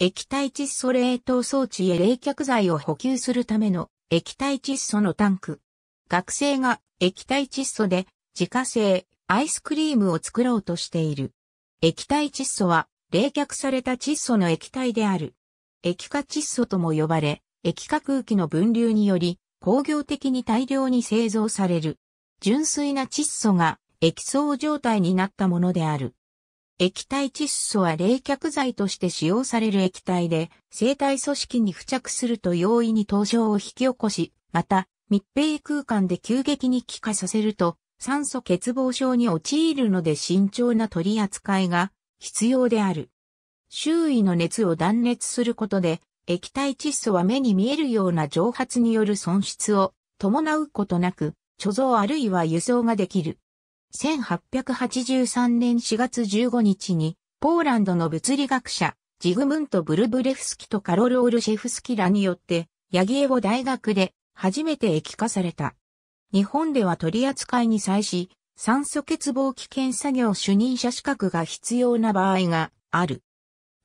液体窒素冷凍装置へ冷却剤を補給するための液体窒素のタンク。学生が液体窒素で自家製アイスクリームを作ろうとしている。液体窒素は冷却された窒素の液体である。液化窒素とも呼ばれ、液化空気の分流により工業的に大量に製造される。純粋な窒素が液層状態になったものである。液体窒素は冷却剤として使用される液体で、生体組織に付着すると容易に登傷を引き起こし、また、密閉空間で急激に気化させると、酸素欠乏症に陥るので慎重な取り扱いが必要である。周囲の熱を断熱することで、液体窒素は目に見えるような蒸発による損失を伴うことなく、貯蔵あるいは輸送ができる。1883年4月15日に、ポーランドの物理学者、ジグムント・ブルブレフスキとカロル・オルシェフスキらによって、ヤギエゴ大学で初めて液化された。日本では取り扱いに際し、酸素欠乏危険作業主任者資格が必要な場合がある。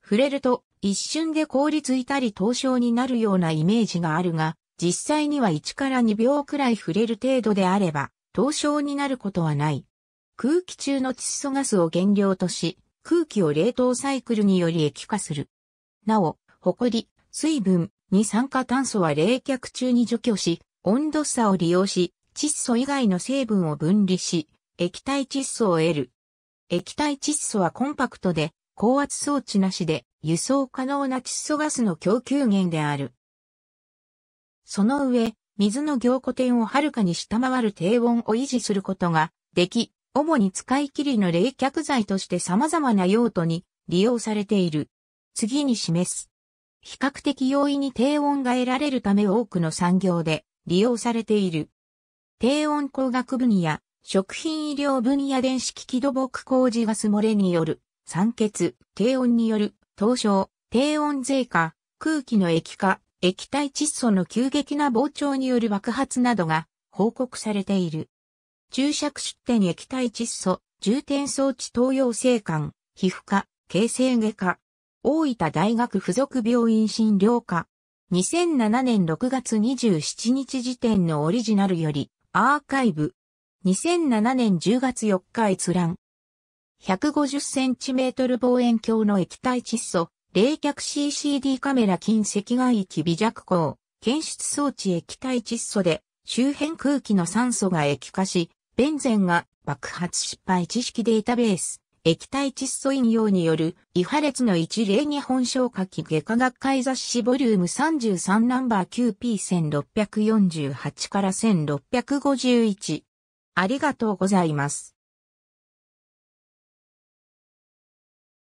触れると一瞬で凍りついたり凍傷になるようなイメージがあるが、実際には1から2秒くらい触れる程度であれば、凍傷になることはない。空気中の窒素ガスを原料とし、空気を冷凍サイクルにより液化する。なお、り水分、二酸化炭素は冷却中に除去し、温度差を利用し、窒素以外の成分を分離し、液体窒素を得る。液体窒素はコンパクトで、高圧装置なしで、輸送可能な窒素ガスの供給源である。その上、水の凝固点をはるかに下回る低温を維持することができ、主に使い切りの冷却剤として様々な用途に利用されている。次に示す。比較的容易に低温が得られるため多くの産業で利用されている。低温工学分野、食品医療分野電子機器土木工事ガス漏れによる酸欠、低温による凍傷、低温税化、空気の液化、液体窒素の急激な膨張による爆発などが報告されている。注釈出展液体窒素、重点装置東洋生管、皮膚科、形成外科。大分大学附属病院診療科。2007年6月27日時点のオリジナルより、アーカイブ。2007年10月4日閲覧。150センチメートル望遠鏡の液体窒素、冷却 CCD カメラ近赤外域微弱光、検出装置液体窒素で、周辺空気の酸素が液化し、ベンゼンが爆発失敗知識データベース、液体窒素飲用による、異破裂の一例日本消化器外科学会雑誌ボリューム33ナンバー 9P1648 から1651。ありがとうございます。